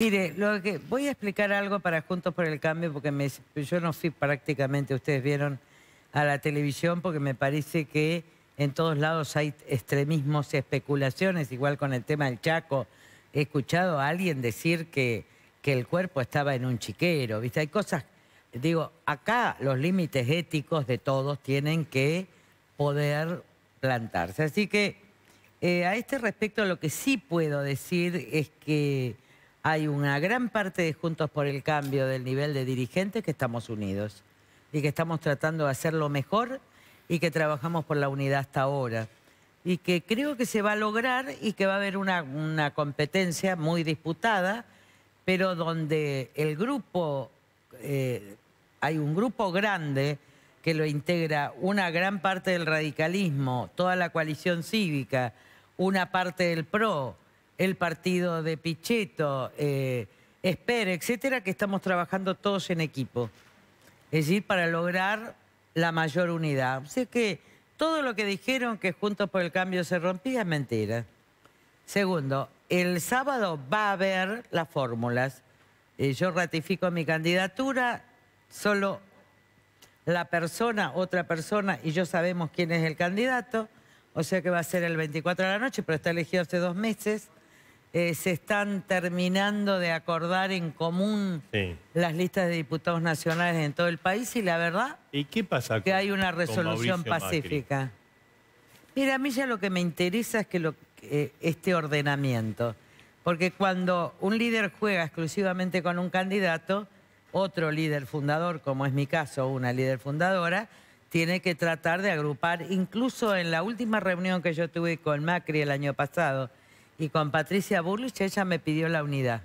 Mire, lo que voy a explicar algo para Juntos por el Cambio, porque yo no fui prácticamente, ustedes vieron, a la televisión, porque me parece que en todos lados hay extremismos y especulaciones, igual con el tema del Chaco. He escuchado a alguien decir que, que el cuerpo estaba en un chiquero, ¿viste? Hay cosas, digo, acá los límites éticos de todos tienen que poder plantarse. Así que eh, a este respecto lo que sí puedo decir es que hay una gran parte de Juntos por el Cambio del nivel de dirigentes que estamos unidos y que estamos tratando de hacerlo mejor y que trabajamos por la unidad hasta ahora y que creo que se va a lograr y que va a haber una, competencia muy disputada, pero donde el grupo, eh, hay un grupo grande que lo integra una gran parte del radicalismo, toda la coalición cívica, una parte del PRO, el partido de Pichetto, eh, Espera, etcétera, que estamos trabajando todos en equipo. Es decir, para lograr la mayor unidad. O sea que todo lo que dijeron que Juntos por el Cambio se rompía es mentira. Segundo, el sábado va a haber las fórmulas. Eh, yo ratifico mi candidatura, solo la persona, otra persona, y yo sabemos quién es el candidato. O sea que va a ser el 24 de la noche, pero está elegido hace dos meses. Eh, se están terminando de acordar en común las listas de diputados nacionales en todo el país y la verdad ¿Y qué pasa que hay una resolución pacífica. Mira, a mí ya lo que me interesa es que lo, este ordenamiento, porque cuando un líder juega exclusivamente con un candidato, otro líder fundador, como es mi caso, una líder fundadora, tiene que tratar de agrupar, incluso en la última reunión que yo tuve con Macri el año pasado, y con Patricia Burlich, ella me pidió la unidad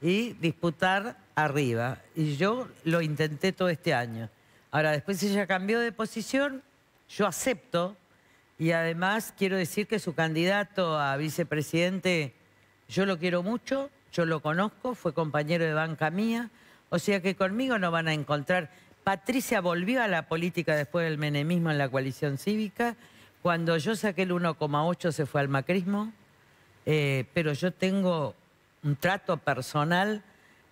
y disputar arriba. Y yo lo intenté todo este año. Ahora, después ella cambió de posición, yo acepto y además quiero decir que su candidato a vicepresidente, yo lo quiero mucho, yo lo conozco, fue compañero de banca mía, o sea que conmigo no van a encontrar. Patricia volvió a la política después del menemismo en la coalición cívica. Cuando yo saqué el 1,8 se fue al macrismo. Eh, pero yo tengo un trato personal.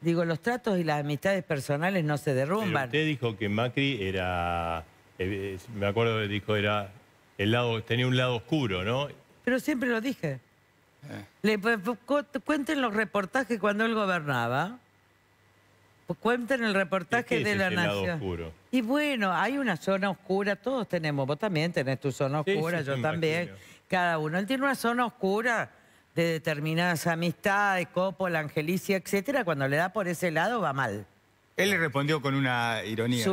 Digo, los tratos y las amistades personales no se derrumban. usted dijo que Macri era, eh, me acuerdo que dijo, era el lado, tenía un lado oscuro, ¿no? Pero siempre lo dije. Eh. Pues, pues, cuenten los reportajes cuando él gobernaba. Pues, cuenten el reportaje de la nación. Y bueno, hay una zona oscura, todos tenemos, vos también tenés tu zona oscura, yo también, cada uno. Él tiene una zona oscura de determinadas amistades, la Angelicia, etcétera, cuando le da por ese lado va mal. Él le respondió con una ironía.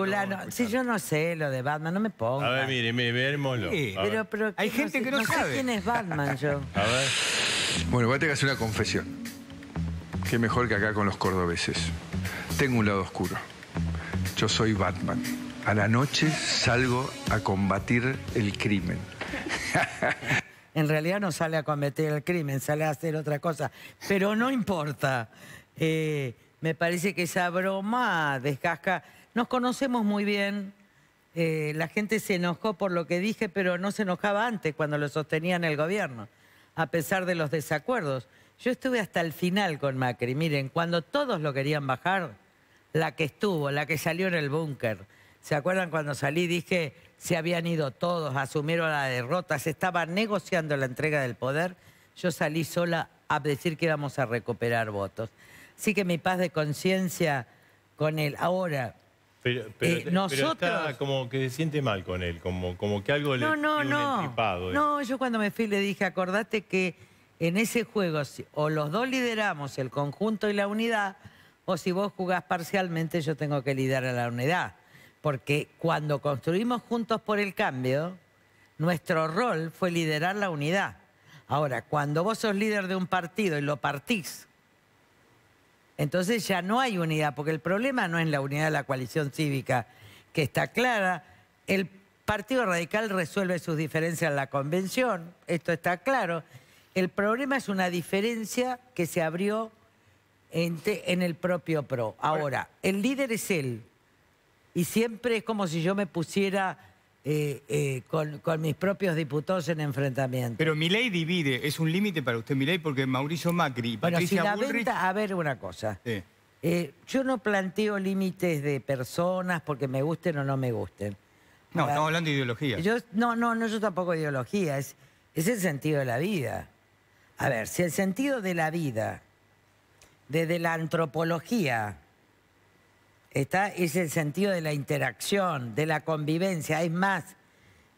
sí, yo no sé lo de Batman, no me pongo. A ver, mire, mire, vémoslo. Sí, pero, pero, Hay gente que no, sabe. quién es Batman yo. A ver. Bueno, voy a tener que hacer una confesión. Qué mejor que acá con los cordobeses. Tengo un lado oscuro. Yo soy Batman. A la noche salgo a combatir el crimen. en realidad no sale a cometer el crimen, sale a hacer otra cosa. Pero no importa. Eh, me parece que esa broma descasca. Nos conocemos muy bien. Eh, la gente se enojó por lo que dije, pero no se enojaba antes cuando lo sostenía en el gobierno, a pesar de los desacuerdos. Yo estuve hasta el final con Macri. Miren, cuando todos lo querían bajar, la que estuvo, la que salió en el búnker. ¿Se acuerdan cuando salí dije, se habían ido todos, asumieron la derrota, se estaba negociando la entrega del poder, yo salí sola a decir que íbamos a recuperar votos. Así que mi paz de conciencia con él. Ahora, pero, eh, como que se siente mal con él, como, como que algo le no, no. Eh. no, yo cuando me fui le dije, acordate que en ese juego o los dos lideramos el conjunto y la unidad, o si vos jugás parcialmente yo tengo que liderar a la unidad. Porque cuando construimos Juntos por el Cambio, nuestro rol fue liderar la unidad. Ahora, cuando vos sos líder de un partido y lo partís, entonces ya no hay unidad, porque el problema no es la unidad de la coalición cívica, que está clara. El Partido Radical resuelve sus diferencias en la convención, esto está claro. El problema es una diferencia que se abrió en, en el propio PRO. Ahora, el líder es él y siempre es como si yo me pusiera eh, eh, con, mis propios diputados en enfrentamiento. Pero mi ley divide, es un límite para usted, mi ley, porque Mauricio Macri y bueno, si la venta, a ver una cosa. Eh, yo no planteo límites de personas porque me gusten o no me gusten. No, estamos hablando de ideología. Yo, no, no, no, yo tampoco ideología, es, es el sentido de la vida. A ver, si el sentido de la vida, desde la antropología, es el sentido de la interacción, de la convivencia. Es más,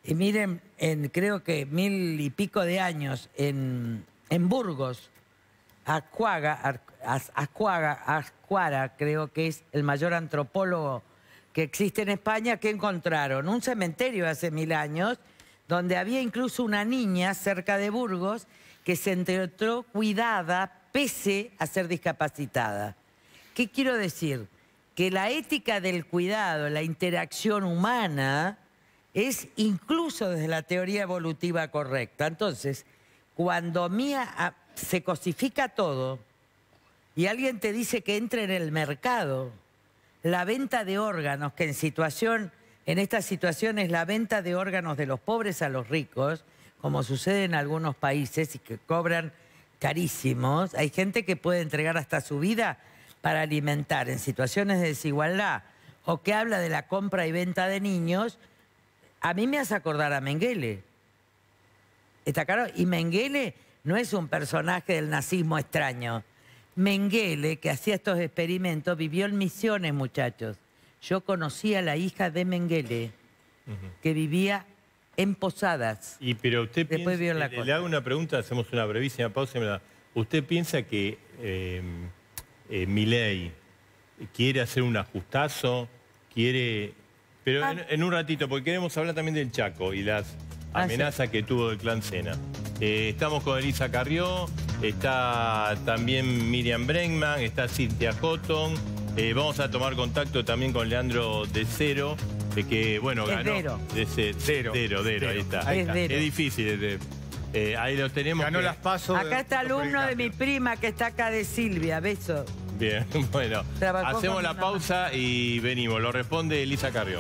y miren, en creo que mil y pico de años en, Burgos, Ascuaga, Ascuara, creo que es el mayor antropólogo que existe en España, que encontraron un cementerio hace mil años, donde había incluso una niña cerca de Burgos que se entró cuidada pese a ser discapacitada. ¿Qué quiero decir? que la ética del cuidado, la interacción humana, es incluso desde la teoría evolutiva correcta. Entonces, cuando Mía se cosifica todo y alguien te dice que entre en el mercado, la venta de órganos, que en situación, en esta situación es la venta de órganos de los pobres a los ricos, como sucede en algunos países y que cobran carísimos, hay gente que puede entregar hasta su vida para alimentar en situaciones de desigualdad o que habla de la compra y venta de niños, a mí me hace acordar a Mengele. ¿Está claro? Y Mengele no es un personaje del nazismo extraño. Mengele, que hacía estos experimentos, vivió en misiones, muchachos. Yo conocí a la hija de Mengele, que vivía en Posadas. Y pero usted Después le, hago una pregunta, hacemos una brevísima pausa. ¿Usted piensa que eh, eh, Milei quiere hacer un ajustazo, quiere... Pero ah. en, un ratito, porque queremos hablar también del Chaco y las ah, amenazas que tuvo el clan Sena. Eh, estamos con Elisa Carrió, está también Miriam Brengman, está Cintia Cotton. Eh, vamos a tomar contacto también con Leandro De Cero, de eh, que, bueno, ganó... Dero. De Cero, Dero, ahí está. Es, ahí es difícil. De, eh, ahí lo tenemos. las Acá está alumno de mi prima que está acá de Silvia. Beso. Bien, bueno. hacemos la pausa y venimos. Lo responde Elisa Carrió.